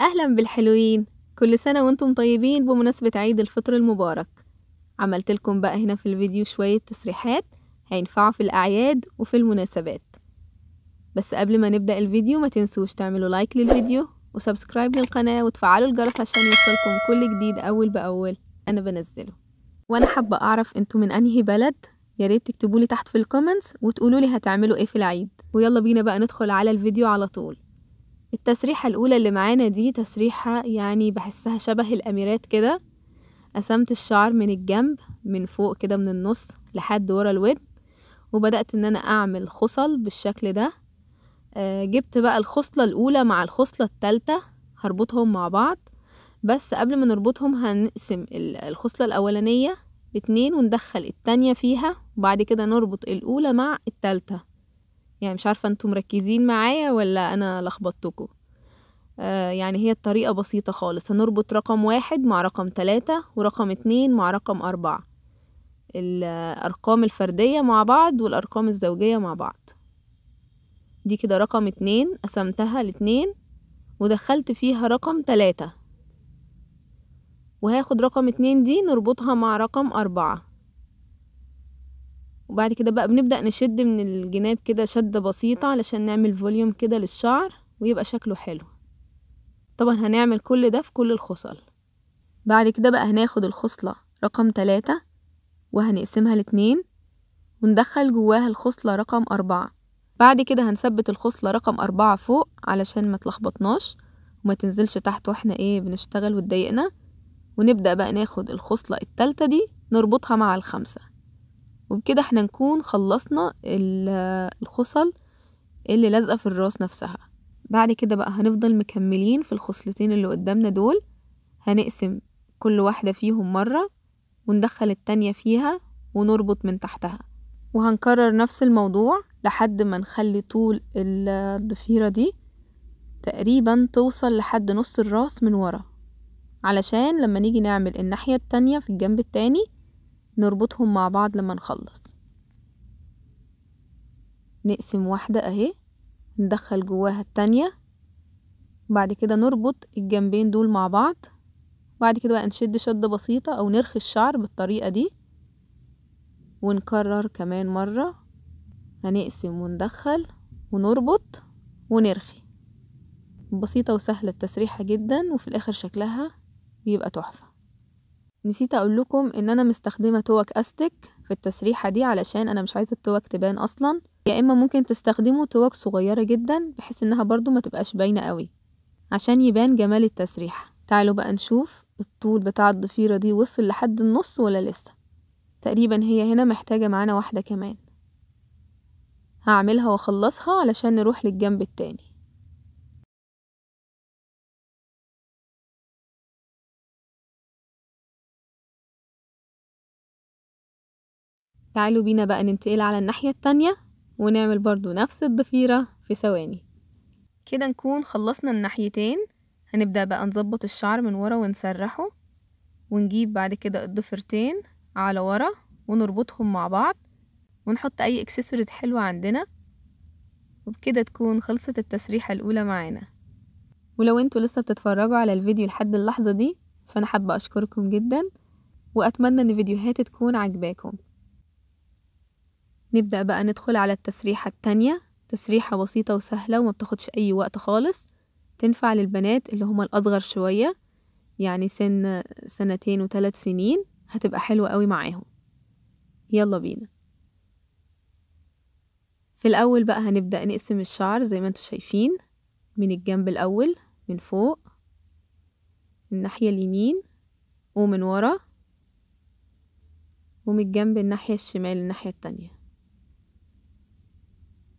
أهلا بالحلوين كل سنة وانتم طيبين بمناسبة عيد الفطر المبارك عملت لكم بقى هنا في الفيديو شوية تسريحات هينفعوا في الأعياد وفي المناسبات بس قبل ما نبدأ الفيديو ما تنسوش تعملوا لايك للفيديو وسبسكرايب للقناة وتفعلوا الجرس عشان يوصلكم كل جديد أول بأول أنا بنزله وأنا حابة أعرف انتم من أنهي بلد يا ريت تكتبولي تحت في الكومنتس وتقولولي هتعملوا ايه في العيد ويلا بينا بقى ندخل على الفيديو على طول التسريحة الأولى اللي معانا دي تسريحة يعني بحسها شبه الأميرات كده قسمت الشعر من الجنب من فوق كده من النص لحد ورا الودن وبدأت إن أنا أعمل خصل بالشكل ده آه، جبت بقى الخصلة الأولى مع الخصلة التالتة هربطهم مع بعض بس قبل ما نربطهم هنقسم الخصلة الأولانية اتنين وندخل التانية فيها وبعد كده نربط الأولى مع التالتة يعني مش عارفة انتم مركزين معايا ولا أنا لخبطتكم آه يعني هي الطريقة بسيطة خالص هنربط رقم واحد مع رقم تلاتة ورقم اتنين مع رقم أربعة الأرقام الفردية مع بعض والأرقام الزوجية مع بعض دي كده رقم اتنين قسمتها لاتنين ودخلت فيها رقم تلاتة وهاخد رقم اتنين دي نربطها مع رقم أربعة وبعد كده بقى بنبدأ نشد من الجناب كده شدة بسيطة علشان نعمل فوليوم كده للشعر ويبقى شكله حلو طبعا هنعمل كل ده في كل الخصل بعد كده بقى هناخد الخصلة رقم تلاتة وهنقسمها لاتنين وندخل جواها الخصلة رقم أربعة بعد كده هنثبت الخصلة رقم أربعة فوق علشان ما تلخبطناش وما تنزلش تحت واحنا ايه بنشتغل وتضايقنا ونبدأ بقى ناخد الخصلة التالتة دي نربطها مع الخمسة وبكده احنا نكون خلصنا الخصل اللي لازقة في الراس نفسها بعد كده بقى هنفضل مكملين في الخصلتين اللي قدامنا دول هنقسم كل واحدة فيهم مرة وندخل التانية فيها ونربط من تحتها وهنكرر نفس الموضوع لحد ما نخلي طول الضفيرة دي تقريبا توصل لحد نص الراس من ورا علشان لما نيجي نعمل الناحية التانية في الجنب التاني نربطهم مع بعض لما نخلص نقسم واحدة اهي ندخل جواها التانية بعد كده نربط الجنبين دول مع بعض بعد كده بقى نشد شدة بسيطة او نرخي الشعر بالطريقة دي ونكرر كمان مرة هنقسم وندخل ونربط ونرخي بسيطة وسهلة التسريحة جدا وفي الآخر شكلها بيبقى تحفة نسيت اقول لكم ان انا مستخدمه توك استك في التسريحه دي علشان انا مش عايزه التوك تبان اصلا يا اما ممكن تستخدموا توك صغيره جدا بحيث انها برضو ما تبقاش باينه قوي عشان يبان جمال التسريحه تعالوا بقى نشوف الطول بتاع الضفيره دي وصل لحد النص ولا لسه تقريبا هي هنا محتاجه معانا واحده كمان هعملها واخلصها علشان نروح للجنب التاني تعالوا بينا بقى ننتقل على الناحية التانية ونعمل برضو نفس الضفيرة في ثواني كده نكون خلصنا الناحيتين هنبدأ بقى نظبط الشعر من ورا ونسرحه ونجيب بعد كده الضفيرتين على ورا ونربطهم مع بعض ونحط أي اكسسوارز حلوة عندنا وبكده تكون خلصت التسريحة الأولى معانا ولو انتوا لسه بتتفرجوا على الفيديو لحد اللحظة دي فأنا حابة أشكركم جدا وأتمنى إن فيديوهاتي تكون عجباكم نبدأ بقى ندخل على التسريحة التانية تسريحة بسيطة وسهلة وما بتاخدش أي وقت خالص تنفع للبنات اللي هما الأصغر شوية يعني سن سنتين وتلات سنين هتبقى حلوة قوي معاهم يلا بينا في الأول بقى هنبدأ نقسم الشعر زي ما انتوا شايفين من الجنب الأول من فوق الناحية اليمين ومن ورا ومن الجنب الناحية الشمال الناحية التانية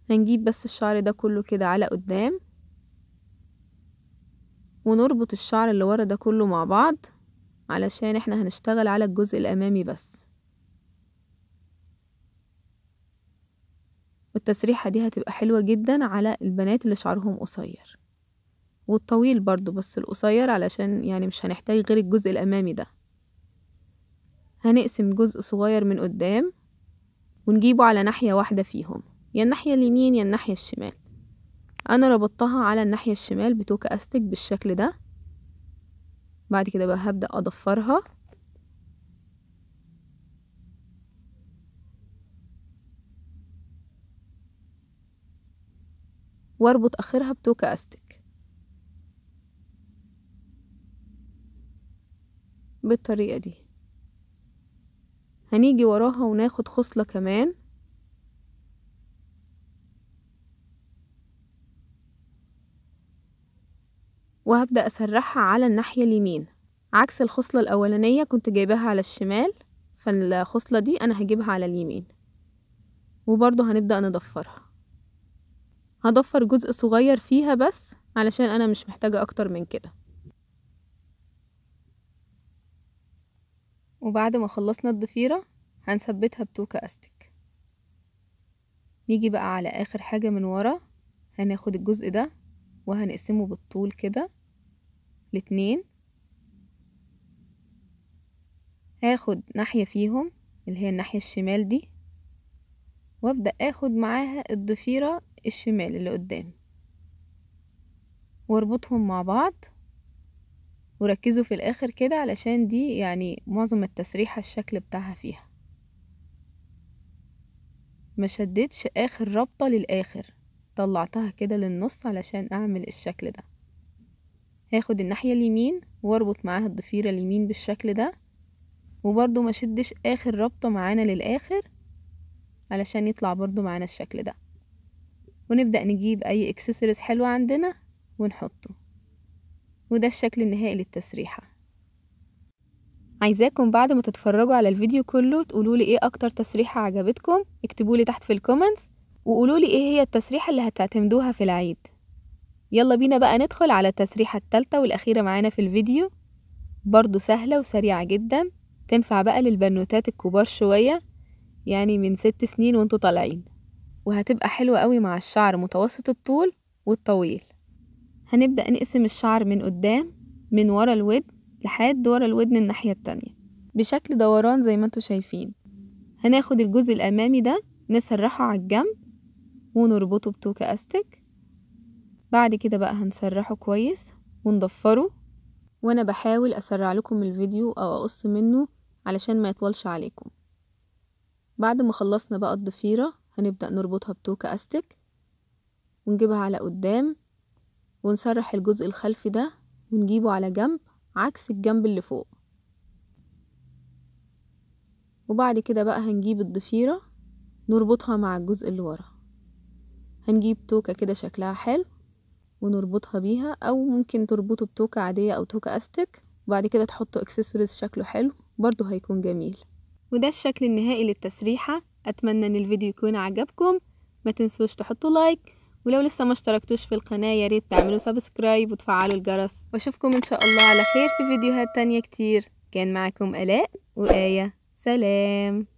هنجيب بس الشعر ده كله كده على قدام ونربط الشعر اللي ورا ده كله مع بعض علشان احنا هنشتغل على الجزء الامامي بس والتسريحة دي هتبقى حلوة جدا على البنات اللي شعرهم قصير والطويل برضو بس القصير علشان يعني مش هنحتاج غير الجزء الامامي ده هنقسم جزء صغير من قدام ونجيبه على ناحية واحدة فيهم يا الناحية اليمين يا الناحية الشمال أنا ربطتها على الناحية الشمال بتوكة أستك بالشكل ده بعد كده بقى هبدأ أضفرها واربط اخرها بتوكا استك بالطريقة دي هنيجي وراها وناخد خصلة كمان وهبدأ أسرحها على الناحية اليمين عكس الخصلة الأولانية كنت جايباها على الشمال فالخصلة دي أنا هجيبها على اليمين وبرضو هنبدأ نضفرها هضفر جزء صغير فيها بس علشان أنا مش محتاجة أكتر من كده وبعد ما خلصنا الضفيرة هنثبتها بتوكة أستك نيجي بقى على آخر حاجة من ورا هناخد الجزء ده وهنقسمه بالطول كده الاتنين هاخد ناحية فيهم اللي هي الناحية الشمال دي وابدأ اخد معاها الضفيرة الشمال اللي قدام واربطهم مع بعض وركزوا في الاخر كده علشان دي يعني معظم التسريحة الشكل بتاعها فيها ما شدتش اخر ربطة للاخر طلعتها كده للنص علشان اعمل الشكل ده هاخد الناحية اليمين واربط معاها الضفيرة اليمين بالشكل ده وبرضو ما شدش اخر ربطة معانا للاخر علشان يطلع برضو معانا الشكل ده ونبدأ نجيب اي اكسسوارز حلوة عندنا ونحطه وده الشكل النهائي للتسريحة عايزاكم بعد ما تتفرجوا على الفيديو كله تقولولي ايه اكتر تسريحة عجبتكم اكتبولي تحت في الكومنتس وقولولي ايه هي التسريحة اللي هتعتمدوها في العيد يلا بينا بقى ندخل على التسريحة التالتة والأخيرة معانا في الفيديو برضو سهلة وسريعة جدا تنفع بقى للبنوتات الكبار شوية يعني من ست سنين وانتوا طالعين وهتبقى حلوة قوي مع الشعر متوسط الطول والطويل هنبدأ نقسم الشعر من قدام من ورا الودن لحد ورا الودن الناحية التانية بشكل دوران زي ما انتوا شايفين هناخد الجزء الأمامي ده نسرحه على الجنب ونربطه بتوكة أستك بعد كده بقى هنسرحه كويس ونضفره وانا بحاول اسرع لكم الفيديو او اقص منه علشان ما يطولش عليكم بعد ما خلصنا بقى الضفيرة هنبدأ نربطها بتوكة أستك ونجيبها على قدام ونسرح الجزء الخلفي ده ونجيبه على جنب عكس الجنب اللي فوق وبعد كده بقى هنجيب الضفيرة نربطها مع الجزء اللي ورا هنجيب توكة كده شكلها حلو ونربطها بيها او ممكن تربطه بتوكة عادية او توكة استك وبعد كده تحط اكسسوارز شكله حلو برضو هيكون جميل وده الشكل النهائي للتسريحة اتمنى ان الفيديو يكون عجبكم ما تنسوش تحطوا لايك ولو لسه ما اشتركتوش في القناة ياريت تعملوا سبسكرايب وتفعلوا الجرس واشوفكم ان شاء الله على خير في فيديوهات تانية كتير كان معكم آلاء وآية سلام